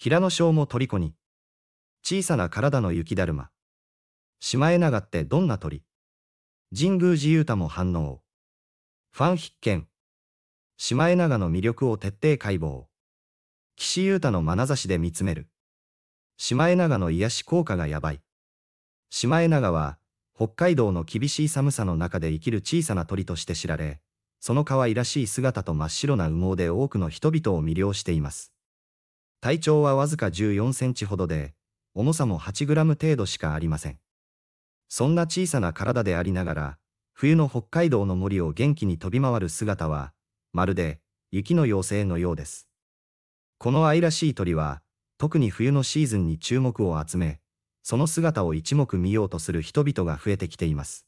平野翔も虜に。小さな体の雪だるま。シマエナガってどんな鳥神宮寺勇太も反応。ファン必見。シマエナガの魅力を徹底解剖。岸優太の眼差しで見つめる。シマエナガの癒し効果がやばい。シマエナガは、北海道の厳しい寒さの中で生きる小さな鳥として知られ、その可愛らしい姿と真っ白な羽毛で多くの人々を魅了しています。体長はわずか14センチほどで、重さも8グラム程度しかありません。そんな小さな体でありながら、冬の北海道の森を元気に飛び回る姿は、まるで雪の妖精のようです。この愛らしい鳥は、特に冬のシーズンに注目を集め、その姿を一目見ようとする人々が増えてきています。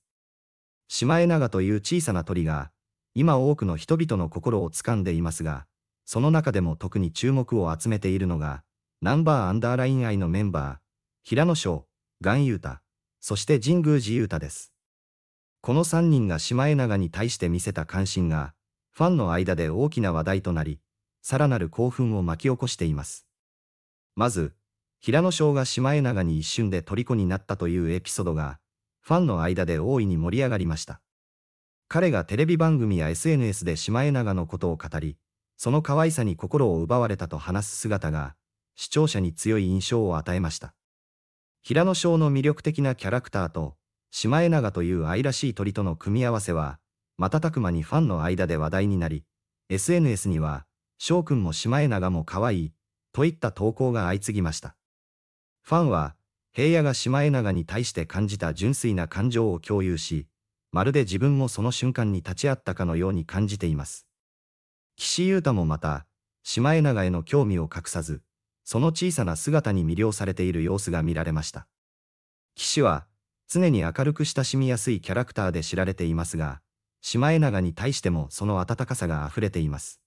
シマエナガという小さな鳥が、今多くの人々の心をつかんでいますが、その中でも特に注目を集めているのが、ナンバーアンダーライン愛のメンバー、平野翔、岩優太、そして神宮寺優太です。この3人がシマエナガに対して見せた関心が、ファンの間で大きな話題となり、さらなる興奮を巻き起こしています。まず、平野翔がシマエナガに一瞬で虜になったというエピソードが、ファンの間で大いに盛り上がりました。彼がテレビ番組や SNS でシマエナガのことを語り、その可愛さに心を奪われたと話す姿が、視聴者に強い印象を与えました。平野翔の魅力的なキャラクターと、シマエナガという愛らしい鳥との組み合わせは、瞬く間にファンの間で話題になり、SNS には、翔くんもシマエナガも可愛い、といった投稿が相次ぎました。ファンは、平野がシマエナガに対して感じた純粋な感情を共有し、まるで自分もその瞬間に立ち会ったかのように感じています。岸優太もまた、シマエナガへの興味を隠さず、その小さな姿に魅了されている様子が見られました。岸は、常に明るく親しみやすいキャラクターで知られていますが、シマエナガに対してもその温かさが溢れています。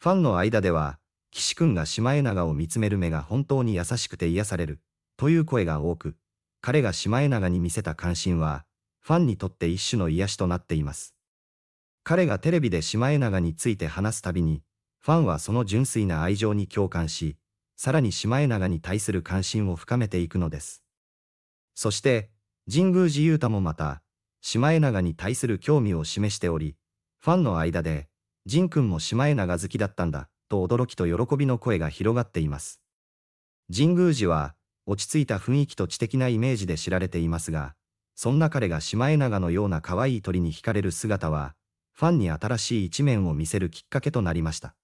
ファンの間では、岸くんがシマエナガを見つめる目が本当に優しくて癒される、という声が多く、彼がシマエナガに見せた関心は、ファンにとって一種の癒しとなっています。彼がテレビでシマエナガについて話すたびに、ファンはその純粋な愛情に共感し、さらにシマエナガに対する関心を深めていくのです。そして、神宮寺勇太もまた、シマエナガに対する興味を示しており、ファンの間で、神君もシマエナガ好きだったんだ、と驚きと喜びの声が広がっています。神宮寺は、落ち着いた雰囲気と知的なイメージで知られていますが、そんな彼がシマエナガのような可愛い鳥に惹かれる姿は、ファンに新しい一面を見せるきっかけとなりました。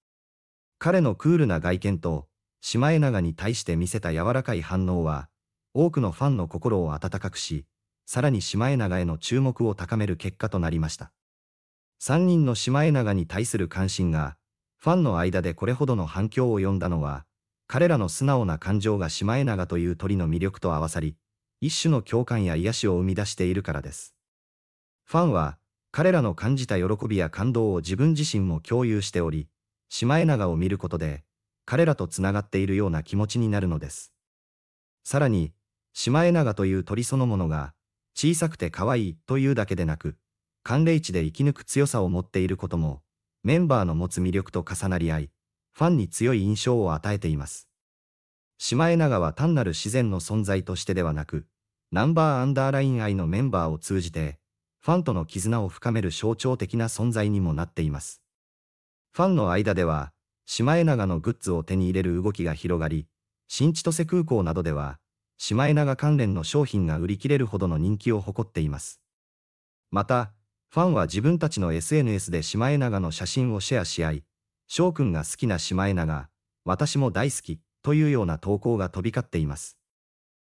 彼のクールな外見と、シマエナガに対して見せた柔らかい反応は、多くのファンの心を温かくし、さらにシマエナガへの注目を高める結果となりました。3人のシマエナガに対する関心が、ファンの間でこれほどの反響を呼んだのは、彼らの素直な感情がシマエナガという鳥の魅力と合わさり、一種の共感や癒しを生み出しているからです。ファンは、彼らの感じた喜びや感動を自分自身も共有しており、シマエナガを見ることで、彼らとつながっているような気持ちになるのです。さらに、シマエナガという鳥そのものが、小さくて可愛いというだけでなく、寒冷地で生き抜く強さを持っていることも、メンバーの持つ魅力と重なり合い、ファンに強い印象を与えています。シマエナガは単なる自然の存在としてではなく、ナンバーアンダーライン愛のメンバーを通じて、ファンとの絆を深める象徴的な存在にもなっています。ファンの間では、シマエナガのグッズを手に入れる動きが広がり、新千歳空港などでは、シマエナガ関連の商品が売り切れるほどの人気を誇っています。また、ファンは自分たちの SNS でシマエナガの写真をシェアし合い、翔くんが好きなシマエナガ、私も大好き、というような投稿が飛び交っています。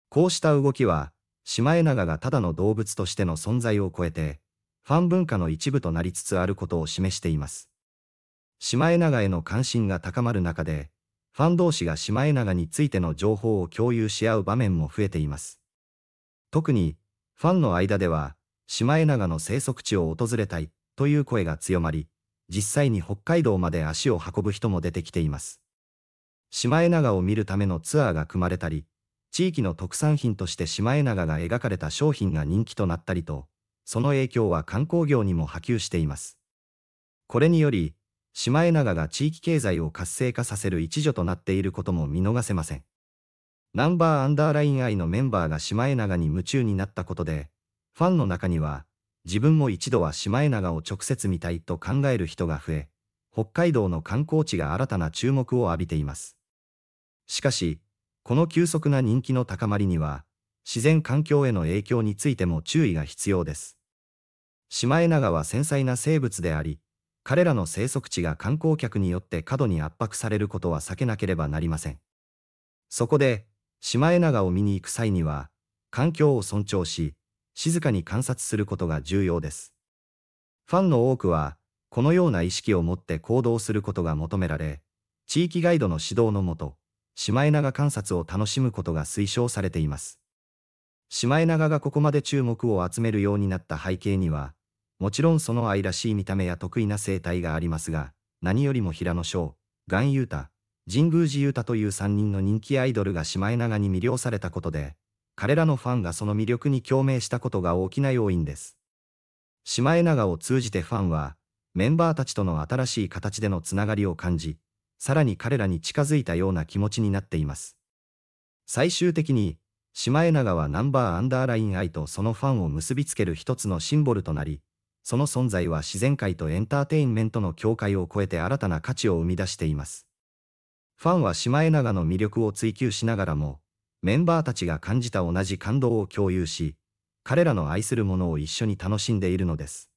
こうした動きは、シマエナガがただの動物としての存在を超えて、ファン文化の一部となりつつあることを示しています。シマエナガへの関心が高まる中で、ファン同士がシマエナガについての情報を共有し合う場面も増えています。特に、ファンの間では、シマエナガの生息地を訪れたいという声が強まり、実際に北海道まで足を運ぶ人も出てきています。シマエナガを見るためのツアーが組まれたり、地域の特産品としてシマエナガが描かれた商品が人気となったりと、その影響は観光業にも波及しています。これにより、シマエナガが地域経済を活性化させる一助となっていることも見逃せません。ナンバーアンダーライン愛のメンバーがシマエナガに夢中になったことで、ファンの中には、自分も一度はシマエナガを直接見たいと考える人が増え、北海道の観光地が新たな注目を浴びています。しかし、この急速な人気の高まりには、自然環境への影響についても注意が必要です。シマエナガは繊細な生物であり、彼らの生息地が観光客によって過度に圧迫されることは避けなければなりません。そこで、シマエナガを見に行く際には、環境を尊重し、静かに観察することが重要です。ファンの多くは、このような意識を持って行動することが求められ、地域ガイドの指導のもと、シマエナガ観察を楽しむことが推奨されています。シマエナガがここまで注目を集めるようになった背景には、もちろんその愛らしい見た目や得意な生態がありますが、何よりも平野翔、岩優太、神宮寺優太という3人の人気アイドルがシマエナガに魅了されたことで、彼らのファンがその魅力に共鳴したことが大きな要因です。シマエナガを通じてファンは、メンバーたちとの新しい形でのつながりを感じ、さらに彼らに近づいたような気持ちになっています。最終的に、シマエナガはナンバーアンダーライン愛とそのファンを結びつける一つのシンボルとなり、その存在は自然界とエンターテインメントの境界を超えて新たな価値を生み出しています。ファンはシマエナガの魅力を追求しながらも、メンバーたちが感じた同じ感動を共有し、彼らの愛するものを一緒に楽しんでいるのです。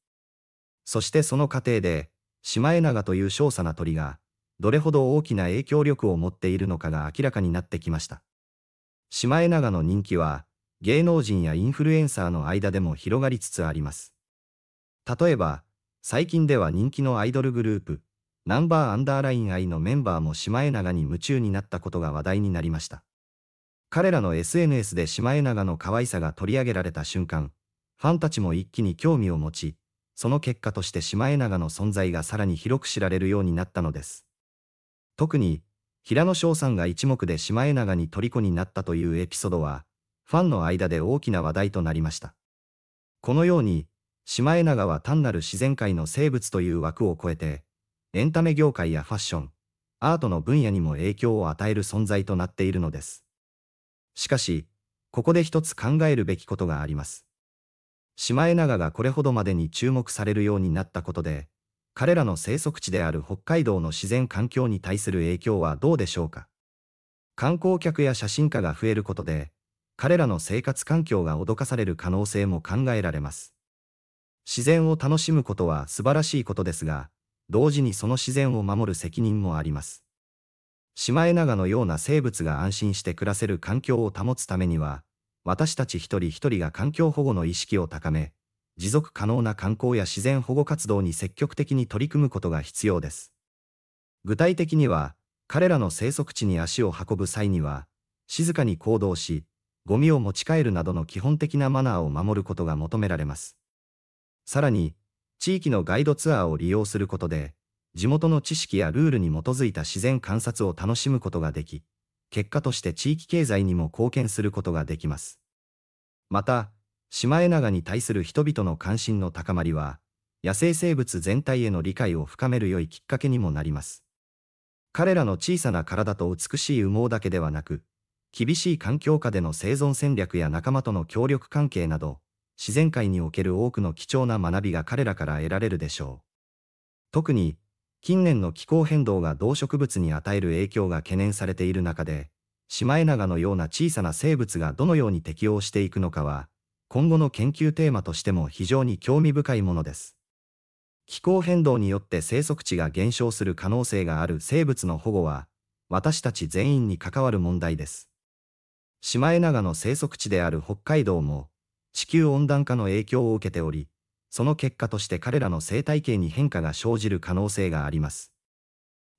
そしてその過程で、シマエナガという小さな鳥が、どれほど大きな影響力を持っているのかが明らかになってきました。シマエナガの人気は、芸能人やインフルエンサーの間でも広がりつつあります。例えば、最近では人気のアイドルグループ、ナンバーアンダーラインイのメンバーもシマエナガに夢中になったことが話題になりました。彼らの SNS でシマエナガの可愛さが取り上げられた瞬間、ファンたちも一気に興味を持ち、その結果としてシマエナガの存在がさらに広く知られるようになったのです。特に、平野翔さんが一目でシマエナガに虜になったというエピソードは、ファンの間で大きな話題となりました。このように、シマエナガは単なる自然界の生物という枠を超えて、エンタメ業界やファッション、アートの分野にも影響を与える存在となっているのです。しかし、ここで一つ考えるべきことがあります。シマエナガがこれほどまでに注目されるようになったことで、彼らの生息地である北海道の自然環境に対する影響はどうでしょうか観光客や写真家が増えることで、彼らの生活環境が脅かされる可能性も考えられます。自然を楽しむことは素晴らしいことですが、同時にその自然を守る責任もあります。シマエナガのような生物が安心して暮らせる環境を保つためには、私たち一人一人が環境保護の意識を高め、持続可能な観光や自然保護活動に積極的に取り組むことが必要です。具体的には、彼らの生息地に足を運ぶ際には、静かに行動し、ゴミを持ち帰るなどの基本的なマナーを守ることが求められます。さらに、地域のガイドツアーを利用することで、地元の知識やルールに基づいた自然観察を楽しむことができ、結果として地域経済にも貢献することができます。また、シマエナガに対する人々の関心の高まりは、野生生物全体への理解を深める良いきっかけにもなります。彼らの小さな体と美しい羽毛だけではなく、厳しい環境下での生存戦略や仲間との協力関係など、自然界における多くの貴重な学びが彼らから得られるでしょう。特に、近年の気候変動が動植物に与える影響が懸念されている中で、シマエナガのような小さな生物がどのように適応していくのかは、今後の研究テーマとしても非常に興味深いものです。気候変動によって生息地が減少する可能性がある生物の保護は、私たち全員に関わる問題です。シマエナガの生息地である北海道も、地球温暖化の影響を受けており、その結果として彼らの生態系に変化が生じる可能性があります。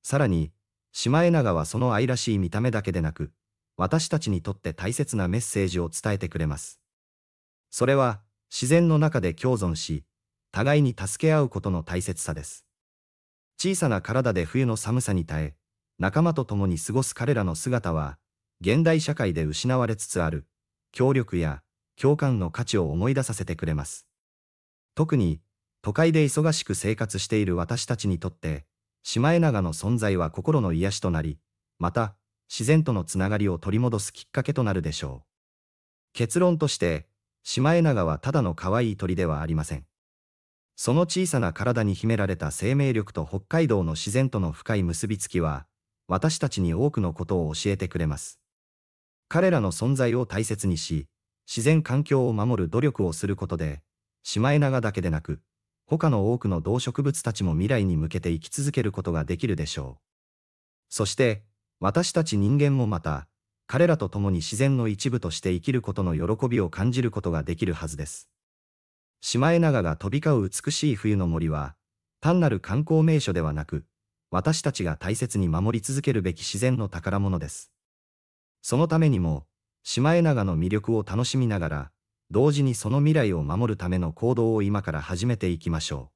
さらに、シマエナガはその愛らしい見た目だけでなく、私たちにとって大切なメッセージを伝えてくれます。それは自然の中で共存し、互いに助け合うことの大切さです。小さな体で冬の寒さに耐え、仲間と共に過ごす彼らの姿は、現代社会で失われつつある、協力や共感の価値を思い出させてくれます。特に、都会で忙しく生活している私たちにとって、シマエナガの存在は心の癒しとなり、また、自然とのつながりを取り戻すきっかけとなるでしょう。結論として、シマエナガはただの可愛い鳥ではありません。その小さな体に秘められた生命力と北海道の自然との深い結びつきは、私たちに多くのことを教えてくれます。彼らの存在を大切にし、自然環境を守る努力をすることで、シマエナガだけでなく、他の多くの動植物たちも未来に向けて生き続けることができるでしょう。そして、私たち人間もまた、彼らと共に自然の一部として生きることの喜びを感じることができるはずです。シマエナガが飛び交う美しい冬の森は、単なる観光名所ではなく、私たちが大切に守り続けるべき自然の宝物です。そのためにも、シマエナガの魅力を楽しみながら、同時にその未来を守るための行動を今から始めていきましょう。